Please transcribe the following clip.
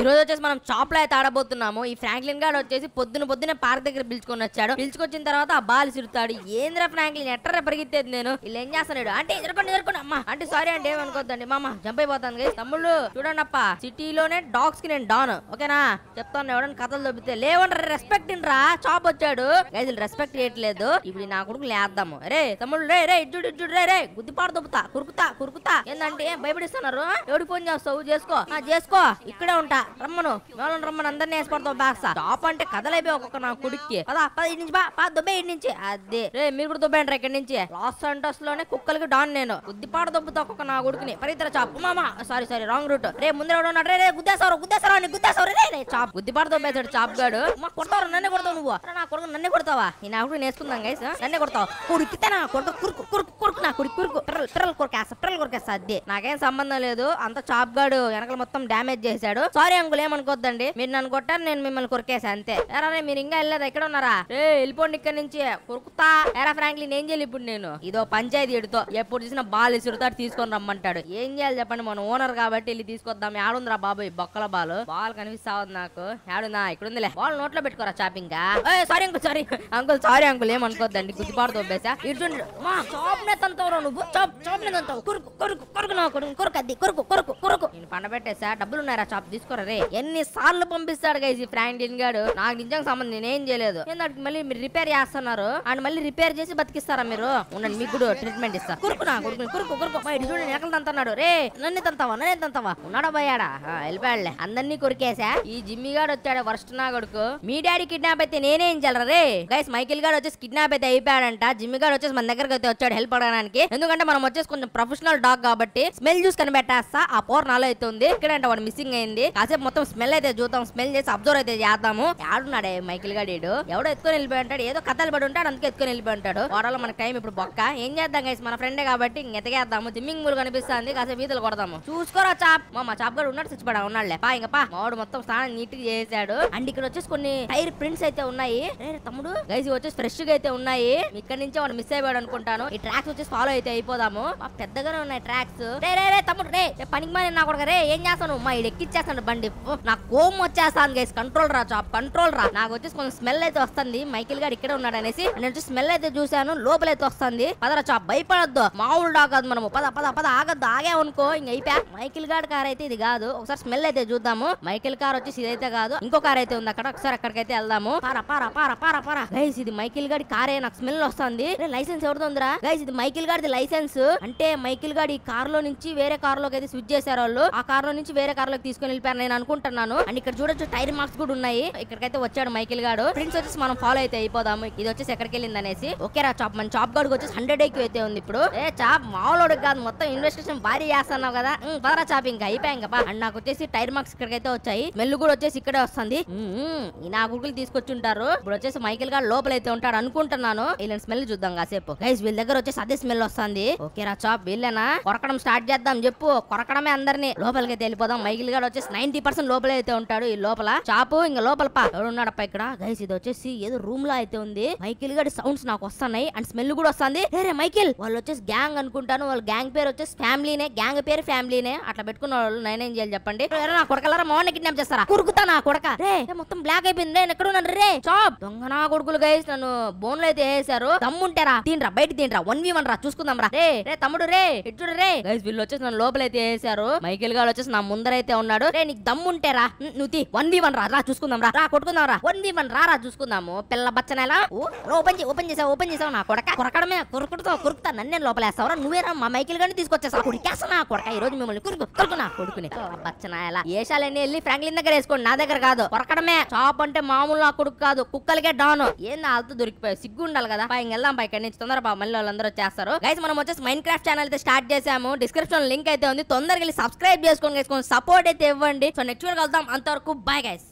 ఈరోజు వచ్చేసి మనం షాప్ లో అయితే ఆడబోతున్నాము ఈ ఫ్రాంక్లిన్ గారు వచ్చేసి పొద్దున పొద్దున పార్క్ దగ్గర పిలుచుకొని వచ్చాడు పిలుచుకొచ్చిన తర్వాత ఆ బాల్ సిరుతాడు ఏంద్ర ఫ్రాంక్లిన్ ఎట్ర పరిగెత్తేది నేను వీళ్ళు ఏం చేస్తాడు అంటే ఎదుర్కొని ఎదుర్కొని అమ్మా అంటే సారీ అంటే ఏమనుకోద్దండి మా జంప్ అయిపోతాను తమ్ముళ్ళు చూడండి అప్ప సిటీలోనే డాగ్స్ కి నేను డాన్ ఓకేనా చెప్తాను ఎవడని కథలు దొబ్బితే లేవంటారు రెస్పెక్ట్ రా చాప్ వచ్చాడు గైజులు రెస్పెక్ట్ చేయట్లేదు ఇప్పుడు నా కొడుకు లేద్దాము రే తమ్ముడు రే రే ఇడ్జుడు ఇడ్జుడు రే రే గుద్దిపాడు దొబ్బుతా కురుకుతా కురుకుతా ఏందంటే భయపడిస్తున్నారు ఎవడి ఫోన్ చేస్తావు చేసుకో చేసుకో ఇక్కడే ఉంటా రమ్మను నోళ్ళని రమ్మను అందరినీ వేసిపడతావు బాక్స్ టాప్ అంటే కదలైపోయి ఒక్కొక్క నా కుడికి పదా పది నుంచి బా పా దుబ్బే ఇటు నుంచి అదే రే మీరు కూడా అంటారు ఇక్కడి నుంచి లాస్ సెంటర్స్ లోనే కుక్కలకి డాన్ నేను బుద్ధిపాట దుబ్బుతో ఒక్కొక్క నా కొడుకుని పరితర చాపు మామా సారీ సారీ రాంగ్ రూట్ రే ముందర ఉన్నాడు రే గుద్దేశారు గుద్దేశారు అని గుద్దేశారు రే రే చాప్ బుద్ధిపాట దుబ్బేశాడు చాప్ గాడు మా కొడతారు నన్నే కొడతావు నువ్వు నా కొడుకు నన్నే కొడతావా ఈ నా కూడా నేర్చుకుందాం గైస్ నన్నే కొడతావు కుడికితే నా కొడుకు కురుకు కురుకు కురుకు నా కొడుకు కురుకు ట్రల్ ట్రల్ కొరికేస్తా ట్రల్ కొరికేస్తా అదే నాకేం సంబంధం లేదు అంత చాప్ గాడు వెనకలు మొత్తం డ్యామేజ్ చేశాడు సారీ అంకుల్ ఏమనుకోద్దండి మీరు నన్ను కొట్టారు నేను మిమ్మల్ని కొరికేసా అంతే ఎరా మీరు ఇంకా వెళ్ళేది ఎక్కడ ఉన్నారా ఏ వెళ్ళిపోండి ఇక్కడ నుంచి కొరుకుతా ఎరా ఫ్రాంక్లీ ఏం చేయాలి ఇప్పుడు నేను ఇదో పంచాయతీ ఎడుతో ఎప్పుడు చూసినా బాల్ ఇసురుతాడు తీసుకొని రమ్మంటాడు ఏం చేయాలి చెప్పండి మన ఓనర్ కాబట్టి వెళ్ళి తీసుకొద్దాం ఏడుందిరా ఈ బొక్కల బాల్ బాల్ కనిపిస్తా ఉంది నాకు ఏడుందా ఇక్కడ ఉందిలే బాల్ నోట్లో పెట్టుకోరా shopping sorry uncle sorry uncle sorry uncle ఏమనుకోద్దండి గుర్తుపాటు తోపేసా ఇటు చాప్నే కొరుకు కొరుకు కొరుకు కొరుకు కొరుకు కొరుకు కొరుకు నేను పండబెట్టేసా డబ్బులు ఉన్నారా షాప్ తీసుకోరా ఉంటది ఎన్ని సార్లు పంపిస్తాడు గైజ్ ఈ ఫ్రాంక్లిన్ గాడు నాకు నిజంగా సంబంధం నేనేం చేయలేదు దానికి మళ్ళీ మీరు రిపేర్ చేస్తున్నారు అండ్ మళ్ళీ రిపేర్ చేసి బతికిస్తారా మీరు ఉండండి మీకు ట్రీట్మెంట్ ఇస్తా కురుకు నా కురుకు కురుకు కురుకు చూడండి ఎక్కడ తంతున్నాడు రే నన్ను తంతావా నన్నే తంతావా ఉన్నాడా పోయాడా వెళ్ళిపోయాడులే అందరినీ కొరికేసా ఈ జిమ్మి గాడు వచ్చాడు వర్స్ట్ నా కొడుకు మీ డాడీ కిడ్నాప్ అయితే నేనేం చేయాలరా రే గైస్ మైకిల్ గాడు వచ్చేసి కిడ్నాప్ అయితే అయిపోయాడంట జిమ్మి గాడు వచ్చేసి మన దగ్గరకు అయితే వచ్చాడు హెల్ప్ అడగడానికి ఎందుకంటే మనం వచ్చేసి కొంచెం ప్రొఫెషనల్ డాగ్ కాబట్టి స్మెల్ చూసి కనిపెట్టేస్తా ఆ పోర్ నాలో అయితే ఉంది ఇక్కడ వాడు మిస్సింగ్ అయింది కాసేపు మొత్తం స్మెల్ అయితే చూద్దాం స్మెల్ చేసి అబ్జర్వ్ అయితే చేద్దాము ఆడున్నాడే మైకిల్ డీడు ఎవడో ఎత్తుకొని వెళ్ళిపోయి ఉంటాడు ఏదో కథలు పడి ఉంటాడు అందుకే ఎత్తుకొని వెళ్ళిపోయి ఉంటాడు ఓవరాల్ మన టైం ఇప్పుడు బొక్క ఏం చేద్దాం గైస్ మన ఫ్రెండే కాబట్టి ఎతగేద్దాము స్విమ్మింగ్ పూల్ కనిపిస్తుంది కాసేపు వీధులు కొడదాము చూసుకోరా చాప్ మా చాప్ గారు ఉన్నాడు పడా ఉన్నాడులే పా ఇంకా పా మావాడు మొత్తం స్నానం నీట్ గా చేశాడు అండ్ ఇక్కడ వచ్చేసి కొన్ని టైర్ ప్రింట్స్ అయితే ఉన్నాయి తమ్ముడు గైస్ వచ్చేసి ఫ్రెష్ గా అయితే ఉన్నాయి ఇక్కడ నుంచి వాడు మిస్ అయిపోయాడు అనుకుంటాను ఈ ట్రాక్స్ వచ్చేసి ఫాలో అయితే అయిపోదాము పెద్దగానే ఉన్నాయి ట్రాక్స్ రే రే తమ్ముడు రే పనికి మాని నా కూడా రే ఏం చేస్తాను మా ఇది ఎక్కిచ్చేస్తాడు బండి నాకు కోమ్ వచ్చేస్తాను గైస్ కంట్రోల్ రా జాబ్ కంట్రోల్ రా నాకు వచ్చేసి కొంచెం స్మెల్ అయితే వస్తుంది మైకిల్ గారు ఇక్కడే ఉన్నాడు అనేసి నేను స్మెల్ అయితే చూశాను లోపలైతే వస్తుంది పదరా చాప్ భయపడద్దు మామూలు డాగ్ మనము పద పద పద ఆగద్దు అనుకో ఇంక అయిపోయా మైకిల్ గార్డ్ కార్ అయితే ఇది కాదు ఒకసారి స్మెల్ అయితే చూద్దాము మైకిల్ కార్ వచ్చేసి ఇదైతే కాదు ఇంకో కార్ అయితే ఉంది అక్కడ ఒకసారి అక్కడికైతే వెళ్దాము పారా పారా పారా పారా పారా గైస్ ఇది మైకిల్ గాడి కారే నాకు స్మెల్ వస్తుంది లైసెన్స్ ఎవరిదోందిరా గైస్ ఇది మైకిల్ గారిది లైసెన్స్ అంటే మైకిల్ గాడి ఈ కార్ లో నుంచి వేరే కార్ లోకి అయితే స్విచ్ చేశారు వాళ్ళు ఆ కార్ లో నుంచి వేరే కార్ లోకి తీసుకుని వెళ్ళిపోయారు నేను అనుకుంటున్నాను అండ్ ఇక్కడ చూడొచ్చు టైర్ మార్క్స్ కూడా ఉన్నాయి ఇక్కడికైతే వచ్చాడు మైకిల్ గాడు ప్రిన్స్ వచ్చేసి మనం ఫాలో అయితే అయిపోదాము ఇది వచ్చేసి ఎక్కడికి వెళ్ళింది అనేసి ఓకే రా చాప్ మన చాప్ గాడు వచ్చేసి హండ్రెడ్ ఎక్కి అయితే ఉంది ఇప్పుడు ఏ చాప్ మామూలు కాదు మొత్తం ఇన్వెస్టిగేషన్ భారీ చేస్తున్నావు కదా పదరా చాప్ ఇంకా అయిపోయాం కదా అండ్ నాకు వచ్చేసి టైర్ మార్క్స్ ఇక్కడికైతే వచ్చాయి మెల్లు కూడా వచ్చేసి ఇక్కడే వస్తుంది నా గుడికి ఉంటారు ఇప్పుడు వచ్చేసి మైకిల్ గారు అయితే ఉంటాడు అనుకుంటున్నాను వీళ్ళని స్మెల్ చూద్దాం కాసేపు గైస్ వీళ్ళ దగ్గర వచ్చేసి అదే స్మెల్ వస్తుంది ఓకే రా చాప్ వీళ్ళేనా కొరకడం స్టార్ట్ చేద్దాం చెప్పు కొరకడమే అందరినీ లోపలికి వెళ్ళిపోదాం మైకిల్ గాడు వచ్చేసి నైన్టీ పర్సన్ లోపల అయితే ఉంటాడు ఈ లోపల షాపు ఇంకా లోపల పా ఇక్కడ గైస్ ఇది వచ్చేసి ఏదో రూమ్ లో అయితే ఉంది మైకిల్ గడి సౌండ్స్ నాకు వస్తున్నాయి అండ్ స్మెల్ కూడా వస్తుంది రే మైకిల్ వాళ్ళు వచ్చేసి గ్యాంగ్ అనుకుంటాను వాళ్ళ గ్యాంగ్ పేరు వచ్చేసి ఫ్యామిలీనే గ్యాంగ్ పేరు ఫ్యామిలీనే అట్లా పెట్టుకున్న వాళ్ళు ఏం చేయాలి చెప్పండి నా కొడకలారా మౌన్ కిడ్నాప్ చేస్తారా కురుకుతా నా కొడక రే మొత్తం బ్లాక్ అయిపోయింది నేను ఎక్కడ ఉన్నాను రే చాప్ దొంగ నా కొడుకులు గైస్ నన్ను బోన్ లో అయితే వేసారు దమ్ముంటారా తినరా బయట తీన్రా వన్ వీ వన్ రా చూసుకుందాం రా రే రే తమ్ముడు రే ఇటు రే గైస్ వీళ్ళు వచ్చేసి నన్ను లోపలైతే వేసారు మైకిల్ గారు వచ్చేసి నా ముందరైతే ఉన్నాడు రే నీకు దమ్ముంటే రా నువ్వు తీ వన్ వీ వన్ రా రా చూసుకుందాం రా కొట్టుకుందాం రా వన్ వీ వన్ రా రా చూసుకుందాము పిల్ల బచ్చనేలా ఓపెన్ చేసి ఓపెన్ చేసావు ఓపెన్ చేసావు నా కొడక కొరకడమే కొరుకుడుతో కొరుకుతా నన్నే లోపలేస్తావురా నువ్వేరా మా మైకిల్ గాని తీసుకొచ్చేసావు కొడికేసా నా కొడక ఈ రోజు మిమ్మల్ని కొరుకు కొరుకు నా కొడుకుని బచ్చనాయలా ఏషాలన్నీ వెళ్ళి ఫ్రాంక్లిన్ దగ్గర వేసుకోండి నా దగ్గర కాదు కొరకడమే చాప్ అంటే మామూలు నా కొడుకు కాదు కుక్కలకే డాన్ ఏంది వాళ్ళతో దొరికిపోయి సిగ్గు ఉండాలి కదా పైకి వెళ్దాం పై ఇక్కడి నుంచి తొందర మళ్ళీ వాళ్ళందరూ వచ్చేస్తారు గైస్ మనం వచ్చేసి మైండ్ క్రాఫ్ట్ ఛానల్ అయితే స్టార్ట్ చేసాము డిస్క్రిప్షన్ లింక్ అయితే ఉంది తొందరగా వెళ్ళి సబ్స్క్రైబ్ చేసుకోండి సపోర్ట్ అయితే ఇవ్వండి సో నెక్స్ట్ వీడియో కలుద్దాం అంతవరకు బాయ్ గైస్